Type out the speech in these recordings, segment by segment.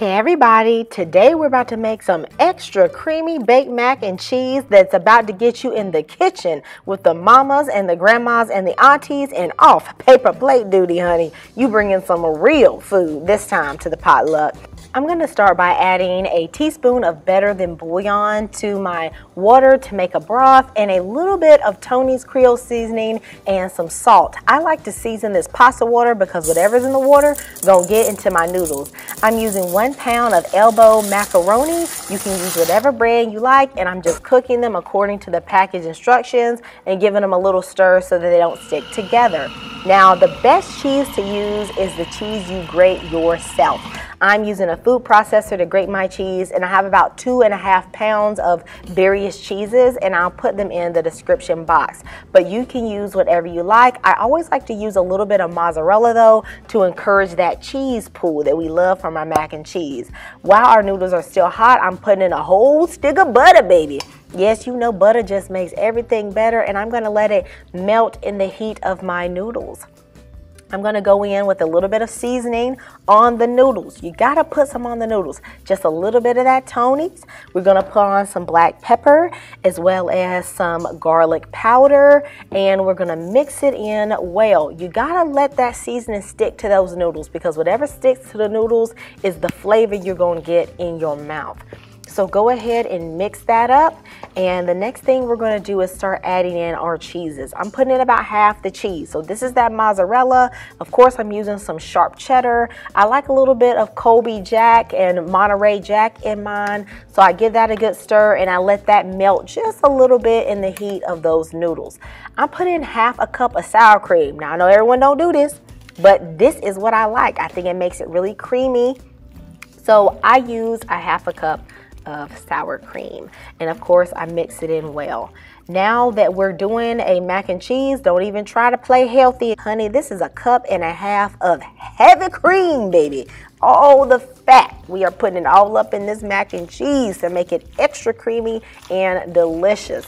Hey everybody, today we're about to make some extra creamy baked mac and cheese that's about to get you in the kitchen with the mamas and the grandmas and the aunties and off paper plate duty, honey. You bringing some real food this time to the potluck. I'm gonna start by adding a teaspoon of Better Than Bouillon to my water to make a broth and a little bit of Tony's Creole seasoning and some salt. I like to season this pasta water because whatever's in the water gonna get into my noodles. I'm using one pound of elbow macaroni. You can use whatever brand you like and I'm just cooking them according to the package instructions and giving them a little stir so that they don't stick together. Now the best cheese to use is the cheese you grate yourself. I'm using a food processor to grate my cheese and I have about two and a half pounds of various cheeses and I'll put them in the description box. But you can use whatever you like. I always like to use a little bit of mozzarella though to encourage that cheese pool that we love from our mac and cheese. While our noodles are still hot, I'm putting in a whole stick of butter, baby. Yes, you know butter just makes everything better and I'm gonna let it melt in the heat of my noodles. I'm gonna go in with a little bit of seasoning on the noodles. You gotta put some on the noodles. Just a little bit of that Tony's. We're gonna put on some black pepper as well as some garlic powder and we're gonna mix it in well. You gotta let that seasoning stick to those noodles because whatever sticks to the noodles is the flavor you're gonna get in your mouth. So go ahead and mix that up. And the next thing we're gonna do is start adding in our cheeses. I'm putting in about half the cheese. So this is that mozzarella. Of course, I'm using some sharp cheddar. I like a little bit of Kobe Jack and Monterey Jack in mine. So I give that a good stir and I let that melt just a little bit in the heat of those noodles. I'm putting half a cup of sour cream. Now I know everyone don't do this, but this is what I like. I think it makes it really creamy. So I use a half a cup of sour cream. And of course, I mix it in well. Now that we're doing a mac and cheese, don't even try to play healthy. Honey, this is a cup and a half of heavy cream, baby. All the fat. We are putting it all up in this mac and cheese to make it extra creamy and delicious.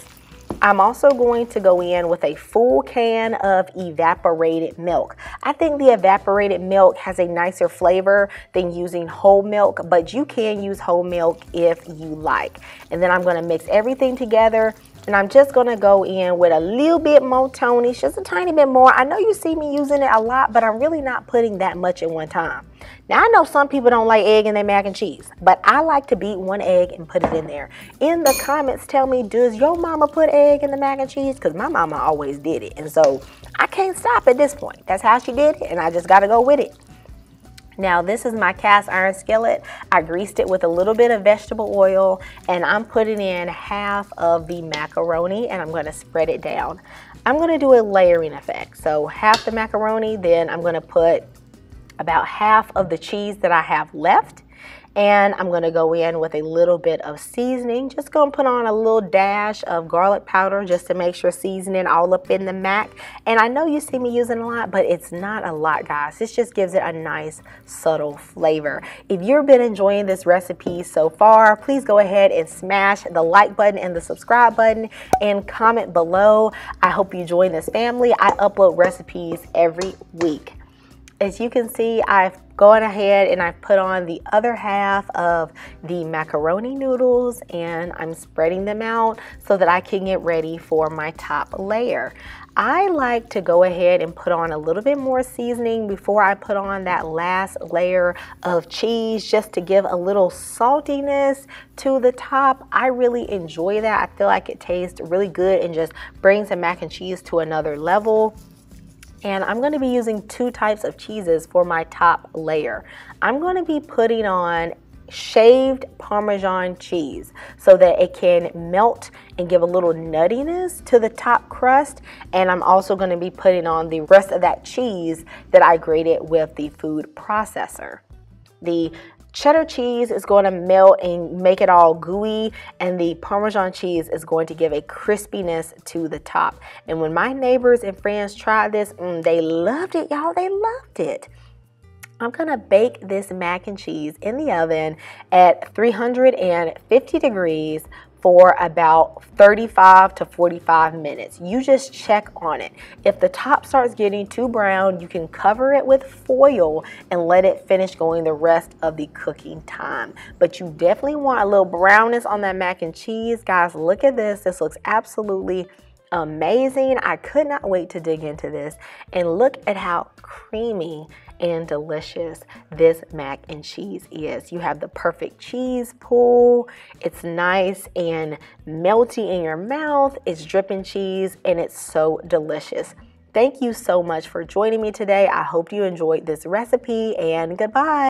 I'm also going to go in with a full can of evaporated milk. I think the evaporated milk has a nicer flavor than using whole milk, but you can use whole milk if you like. And then I'm gonna mix everything together and I'm just gonna go in with a little bit more Tony, just a tiny bit more. I know you see me using it a lot, but I'm really not putting that much at one time. Now I know some people don't like egg in their mac and cheese, but I like to beat one egg and put it in there. In the comments, tell me, does your mama put egg in the mac and cheese? Because my mama always did it. And so I can't stop at this point. That's how she did it, and I just gotta go with it. Now this is my cast iron skillet. I greased it with a little bit of vegetable oil and I'm putting in half of the macaroni and I'm gonna spread it down. I'm gonna do a layering effect. So half the macaroni, then I'm gonna put about half of the cheese that I have left. And I'm gonna go in with a little bit of seasoning. Just gonna put on a little dash of garlic powder just to make sure seasoning all up in the mac. And I know you see me using a lot, but it's not a lot, guys. This just gives it a nice subtle flavor. If you've been enjoying this recipe so far, please go ahead and smash the like button and the subscribe button and comment below. I hope you join this family. I upload recipes every week. As you can see, I've gone ahead and I've put on the other half of the macaroni noodles and I'm spreading them out so that I can get ready for my top layer. I like to go ahead and put on a little bit more seasoning before I put on that last layer of cheese just to give a little saltiness to the top. I really enjoy that. I feel like it tastes really good and just brings the mac and cheese to another level and I'm gonna be using two types of cheeses for my top layer. I'm gonna be putting on shaved Parmesan cheese so that it can melt and give a little nuttiness to the top crust. And I'm also gonna be putting on the rest of that cheese that I grated with the food processor. The Cheddar cheese is going to melt and make it all gooey and the Parmesan cheese is going to give a crispiness to the top. And when my neighbors and friends tried this, mm, they loved it, y'all. They loved it. I'm gonna bake this mac and cheese in the oven at 350 degrees for about 35 to 45 minutes. You just check on it. If the top starts getting too brown, you can cover it with foil and let it finish going the rest of the cooking time. But you definitely want a little brownness on that mac and cheese. Guys, look at this. This looks absolutely amazing. I could not wait to dig into this and look at how creamy and delicious this mac and cheese is. You have the perfect cheese pool. It's nice and melty in your mouth. It's dripping cheese and it's so delicious. Thank you so much for joining me today. I hope you enjoyed this recipe and goodbye.